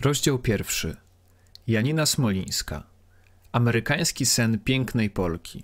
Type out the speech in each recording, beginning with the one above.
Rozdział pierwszy. Janina Smolińska. Amerykański sen pięknej Polki.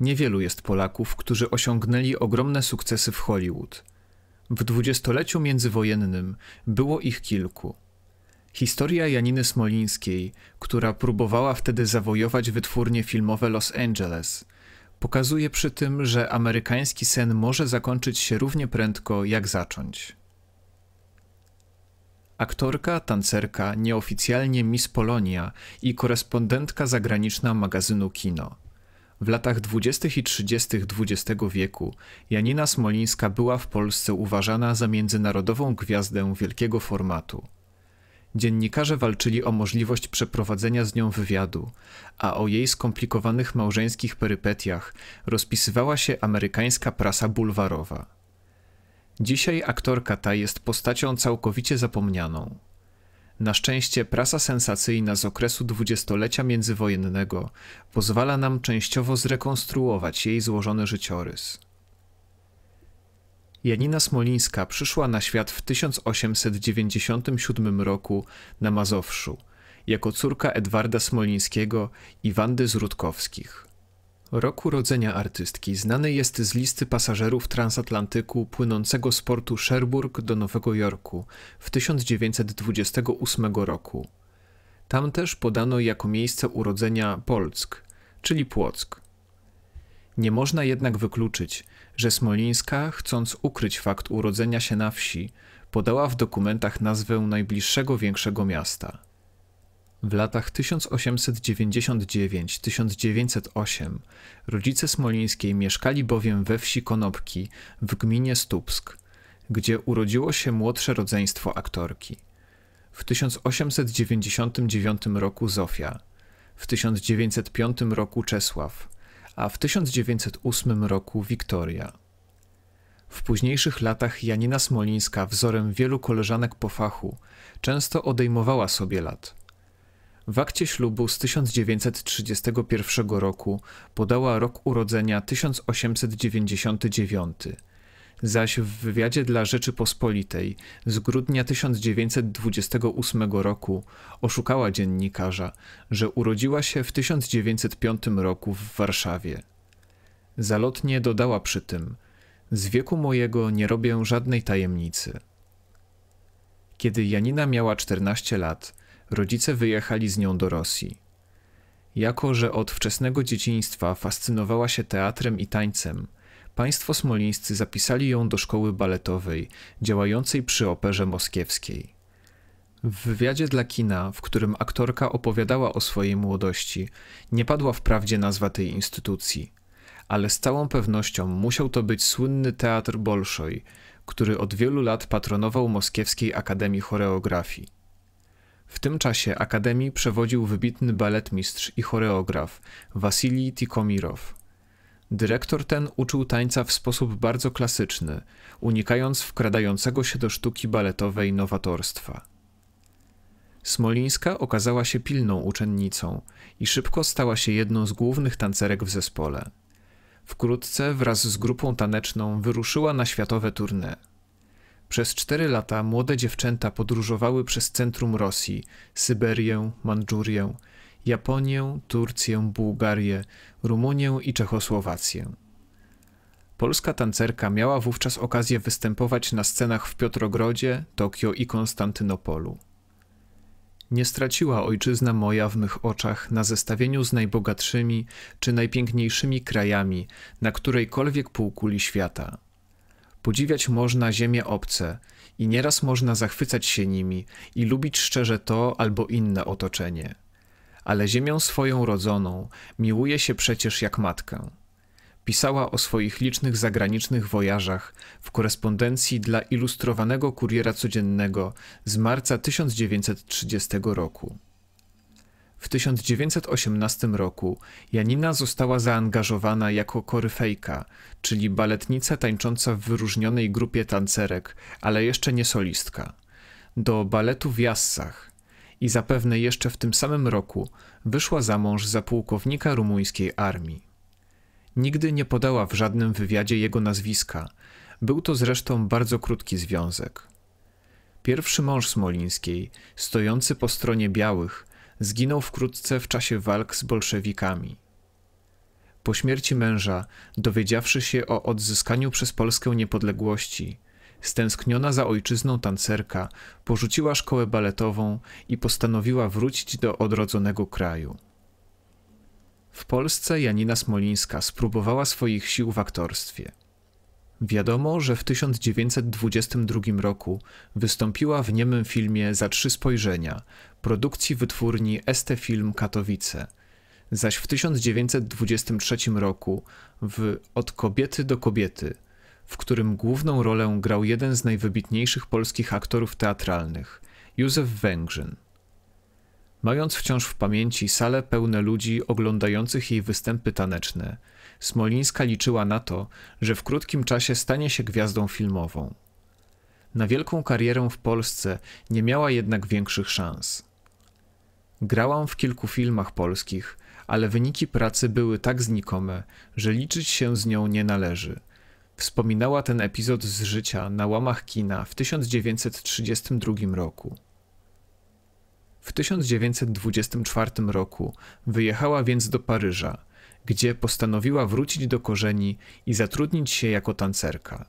Niewielu jest Polaków, którzy osiągnęli ogromne sukcesy w Hollywood. W dwudziestoleciu międzywojennym było ich kilku. Historia Janiny Smolińskiej, która próbowała wtedy zawojować wytwórnie filmowe Los Angeles, pokazuje przy tym, że amerykański sen może zakończyć się równie prędko jak zacząć aktorka, tancerka, nieoficjalnie Miss Polonia i korespondentka zagraniczna magazynu Kino. W latach 20. i 30. XX wieku Janina Smolińska była w Polsce uważana za międzynarodową gwiazdę wielkiego formatu. Dziennikarze walczyli o możliwość przeprowadzenia z nią wywiadu, a o jej skomplikowanych małżeńskich perypetiach rozpisywała się amerykańska prasa bulwarowa. Dzisiaj aktorka ta jest postacią całkowicie zapomnianą. Na szczęście prasa sensacyjna z okresu dwudziestolecia międzywojennego pozwala nam częściowo zrekonstruować jej złożony życiorys. Janina Smolińska przyszła na świat w 1897 roku na Mazowszu jako córka Edwarda Smolińskiego i Wandy Zrudkowskich. Rok urodzenia artystki znany jest z listy pasażerów transatlantyku płynącego z portu Cherbourg do Nowego Jorku w 1928 roku. Tam też podano jako miejsce urodzenia Polsk, czyli Płock. Nie można jednak wykluczyć, że Smolińska, chcąc ukryć fakt urodzenia się na wsi, podała w dokumentach nazwę najbliższego większego miasta – w latach 1899-1908 rodzice Smolińskiej mieszkali bowiem we wsi Konopki w gminie Stupsk, gdzie urodziło się młodsze rodzeństwo aktorki. W 1899 roku Zofia, w 1905 roku Czesław, a w 1908 roku Wiktoria. W późniejszych latach Janina Smolińska, wzorem wielu koleżanek po fachu, często odejmowała sobie lat – w akcie ślubu z 1931 roku podała rok urodzenia 1899, zaś w wywiadzie dla Rzeczypospolitej z grudnia 1928 roku oszukała dziennikarza, że urodziła się w 1905 roku w Warszawie. Zalotnie dodała przy tym: Z wieku mojego nie robię żadnej tajemnicy. Kiedy Janina miała 14 lat, rodzice wyjechali z nią do Rosji. Jako, że od wczesnego dzieciństwa fascynowała się teatrem i tańcem, państwo smolińscy zapisali ją do szkoły baletowej, działającej przy Operze Moskiewskiej. W wywiadzie dla kina, w którym aktorka opowiadała o swojej młodości, nie padła wprawdzie nazwa tej instytucji, ale z całą pewnością musiał to być słynny teatr Bolszoj, który od wielu lat patronował Moskiewskiej Akademii Choreografii. W tym czasie Akademii przewodził wybitny baletmistrz i choreograf Wasilij Tikomirow. Dyrektor ten uczył tańca w sposób bardzo klasyczny, unikając wkradającego się do sztuki baletowej nowatorstwa. Smolińska okazała się pilną uczennicą i szybko stała się jedną z głównych tancerek w zespole. Wkrótce wraz z grupą taneczną wyruszyła na światowe tournée. Przez cztery lata młode dziewczęta podróżowały przez centrum Rosji, Syberię, Mandżurię, Japonię, Turcję, Bułgarię, Rumunię i Czechosłowację. Polska tancerka miała wówczas okazję występować na scenach w Piotrogrodzie, Tokio i Konstantynopolu. Nie straciła ojczyzna moja w mych oczach na zestawieniu z najbogatszymi czy najpiękniejszymi krajami na którejkolwiek półkuli świata. Podziwiać można ziemie obce i nieraz można zachwycać się nimi i lubić szczerze to albo inne otoczenie. Ale ziemią swoją rodzoną miłuje się przecież jak matkę. Pisała o swoich licznych zagranicznych wojażach w korespondencji dla ilustrowanego kuriera codziennego z marca 1930 roku. W 1918 roku Janina została zaangażowana jako koryfejka, czyli baletnica tańcząca w wyróżnionej grupie tancerek, ale jeszcze nie solistka, do baletu w Jassach i zapewne jeszcze w tym samym roku wyszła za mąż za pułkownika rumuńskiej armii. Nigdy nie podała w żadnym wywiadzie jego nazwiska. Był to zresztą bardzo krótki związek. Pierwszy mąż Smolińskiej, stojący po stronie białych, zginął wkrótce w czasie walk z bolszewikami. Po śmierci męża, dowiedziawszy się o odzyskaniu przez Polskę niepodległości, stęskniona za ojczyzną tancerka porzuciła szkołę baletową i postanowiła wrócić do odrodzonego kraju. W Polsce Janina Smolińska spróbowała swoich sił w aktorstwie. Wiadomo, że w 1922 roku wystąpiła w niemym filmie Za trzy spojrzenia, produkcji wytwórni Estefilm Film Katowice, zaś w 1923 roku w Od kobiety do kobiety, w którym główną rolę grał jeden z najwybitniejszych polskich aktorów teatralnych, Józef Węgrzyn. Mając wciąż w pamięci sale pełne ludzi oglądających jej występy taneczne, Smolińska liczyła na to, że w krótkim czasie stanie się gwiazdą filmową. Na wielką karierę w Polsce nie miała jednak większych szans. Grałam w kilku filmach polskich, ale wyniki pracy były tak znikome, że liczyć się z nią nie należy. Wspominała ten epizod z życia na łamach kina w 1932 roku. W 1924 roku wyjechała więc do Paryża, gdzie postanowiła wrócić do korzeni i zatrudnić się jako tancerka.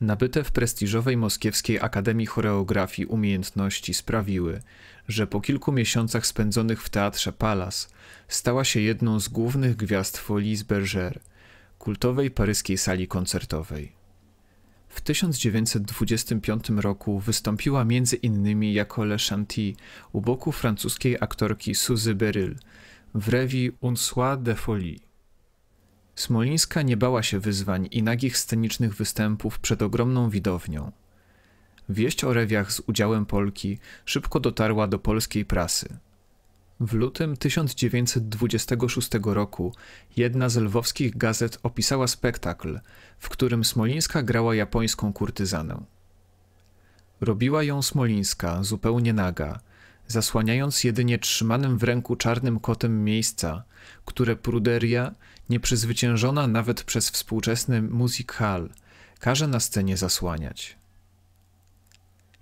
Nabyte w prestiżowej Moskiewskiej Akademii Choreografii umiejętności sprawiły, że po kilku miesiącach spędzonych w teatrze Palace stała się jedną z głównych gwiazd Folies Berger, kultowej paryskiej sali koncertowej. W 1925 roku wystąpiła między innymi jako Le Chanty u boku francuskiej aktorki Suzy Beryl – w rewi Un Soir de Folie. Smolińska nie bała się wyzwań i nagich scenicznych występów przed ogromną widownią. Wieść o rewiach z udziałem Polki szybko dotarła do polskiej prasy. W lutym 1926 roku jedna z lwowskich gazet opisała spektakl, w którym Smolińska grała japońską kurtyzanę. Robiła ją Smolińska, zupełnie naga, zasłaniając jedynie trzymanym w ręku czarnym kotem miejsca, które pruderia, nieprzezwyciężona nawet przez współczesny music hall, każe na scenie zasłaniać.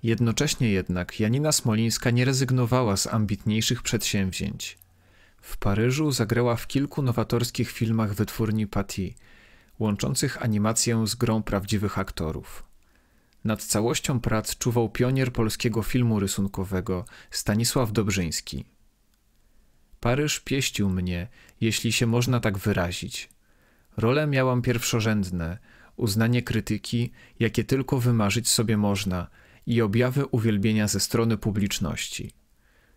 Jednocześnie jednak Janina Smolińska nie rezygnowała z ambitniejszych przedsięwzięć. W Paryżu zagrała w kilku nowatorskich filmach wytwórni Paty, łączących animację z grą prawdziwych aktorów. Nad całością prac czuwał pionier polskiego filmu rysunkowego Stanisław Dobrzyński. Paryż pieścił mnie, jeśli się można tak wyrazić. Role miałam pierwszorzędne, uznanie krytyki, jakie tylko wymarzyć sobie można i objawy uwielbienia ze strony publiczności.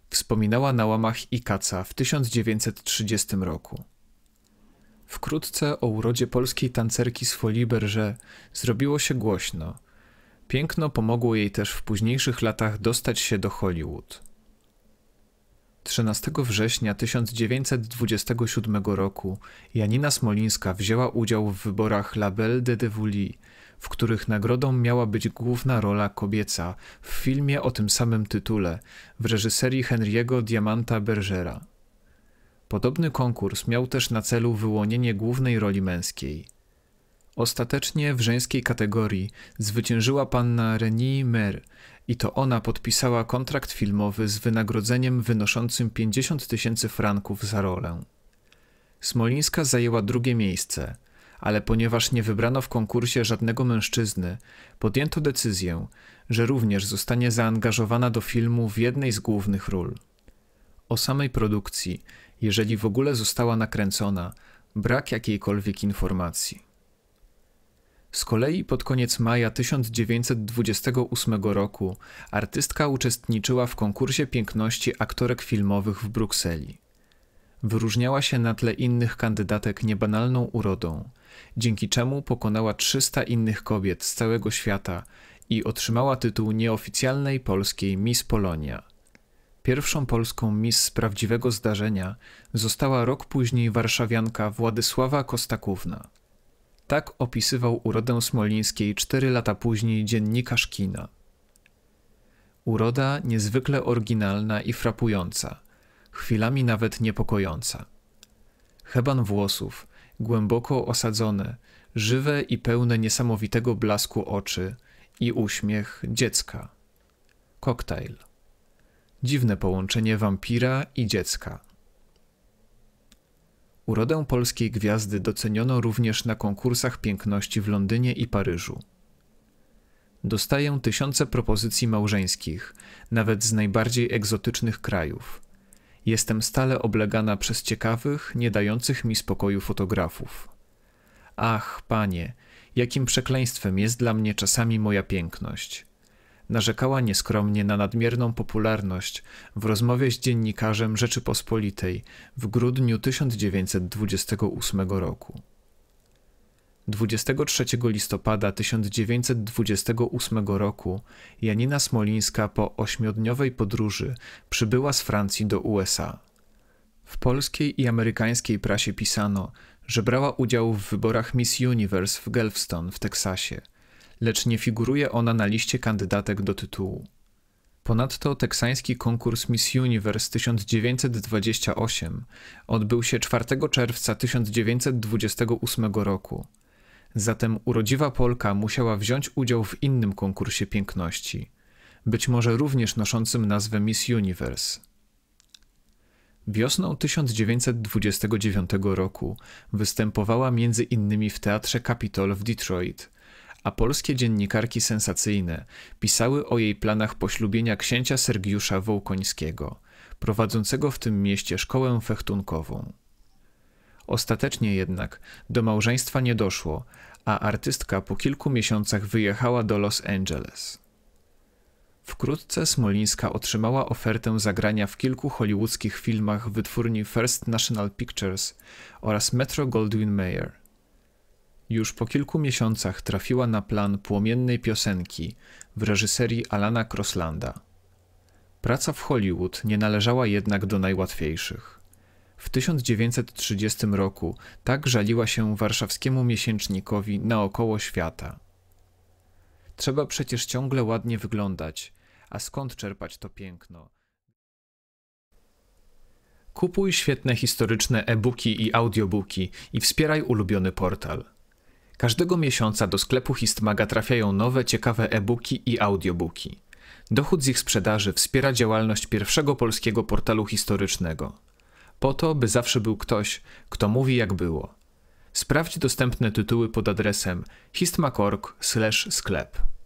Wspominała na łamach Ikaca w 1930 roku. Wkrótce o urodzie polskiej tancerki z Berger zrobiło się głośno – Piękno pomogło jej też w późniejszych latach dostać się do Hollywood. 13 września 1927 roku Janina Smolińska wzięła udział w wyborach La Belle de Devouli, w których nagrodą miała być główna rola kobieca w filmie o tym samym tytule w reżyserii Henryego Diamanta Bergera. Podobny konkurs miał też na celu wyłonienie głównej roli męskiej – Ostatecznie w żeńskiej kategorii zwyciężyła panna Renée Mer i to ona podpisała kontrakt filmowy z wynagrodzeniem wynoszącym 50 tysięcy franków za rolę. Smolińska zajęła drugie miejsce, ale ponieważ nie wybrano w konkursie żadnego mężczyzny, podjęto decyzję, że również zostanie zaangażowana do filmu w jednej z głównych ról. O samej produkcji, jeżeli w ogóle została nakręcona, brak jakiejkolwiek informacji. Z kolei pod koniec maja 1928 roku artystka uczestniczyła w konkursie piękności aktorek filmowych w Brukseli. Wyróżniała się na tle innych kandydatek niebanalną urodą, dzięki czemu pokonała 300 innych kobiet z całego świata i otrzymała tytuł nieoficjalnej polskiej Miss Polonia. Pierwszą polską Miss z prawdziwego zdarzenia została rok później warszawianka Władysława Kostakówna. Tak opisywał urodę Smolińskiej cztery lata później dziennikarz kina. Uroda niezwykle oryginalna i frapująca, chwilami nawet niepokojąca. Heban włosów, głęboko osadzone, żywe i pełne niesamowitego blasku oczy i uśmiech dziecka. Koktajl. Dziwne połączenie wampira i dziecka – Urodę polskiej gwiazdy doceniono również na konkursach piękności w Londynie i Paryżu. Dostaję tysiące propozycji małżeńskich, nawet z najbardziej egzotycznych krajów. Jestem stale oblegana przez ciekawych, nie dających mi spokoju fotografów. Ach, panie, jakim przekleństwem jest dla mnie czasami moja piękność narzekała nieskromnie na nadmierną popularność w rozmowie z dziennikarzem Rzeczypospolitej w grudniu 1928 roku. 23 listopada 1928 roku Janina Smolińska po ośmiodniowej podróży przybyła z Francji do USA. W polskiej i amerykańskiej prasie pisano, że brała udział w wyborach Miss Universe w Galveston w Teksasie lecz nie figuruje ona na liście kandydatek do tytułu. Ponadto teksański konkurs Miss Universe 1928 odbył się 4 czerwca 1928 roku. Zatem urodziwa Polka musiała wziąć udział w innym konkursie piękności, być może również noszącym nazwę Miss Universe. Wiosną 1929 roku występowała między innymi w Teatrze Capitol w Detroit, a polskie dziennikarki sensacyjne pisały o jej planach poślubienia księcia Sergiusza Wołkońskiego, prowadzącego w tym mieście szkołę fechtunkową. Ostatecznie jednak do małżeństwa nie doszło, a artystka po kilku miesiącach wyjechała do Los Angeles. Wkrótce Smolińska otrzymała ofertę zagrania w kilku hollywoodzkich filmach wytwórni First National Pictures oraz Metro Goldwyn Mayer. Już po kilku miesiącach trafiła na plan płomiennej piosenki w reżyserii Alana Crosslanda. Praca w Hollywood nie należała jednak do najłatwiejszych. W 1930 roku tak żaliła się warszawskiemu miesięcznikowi naokoło świata. Trzeba przecież ciągle ładnie wyglądać, a skąd czerpać to piękno? Kupuj świetne historyczne e-booki i audiobooki i wspieraj ulubiony portal. Każdego miesiąca do sklepu Histmaga trafiają nowe, ciekawe e-booki i audiobooki. Dochód z ich sprzedaży wspiera działalność pierwszego polskiego portalu historycznego. Po to, by zawsze był ktoś, kto mówi jak było. Sprawdź dostępne tytuły pod adresem histmag.org/sklep.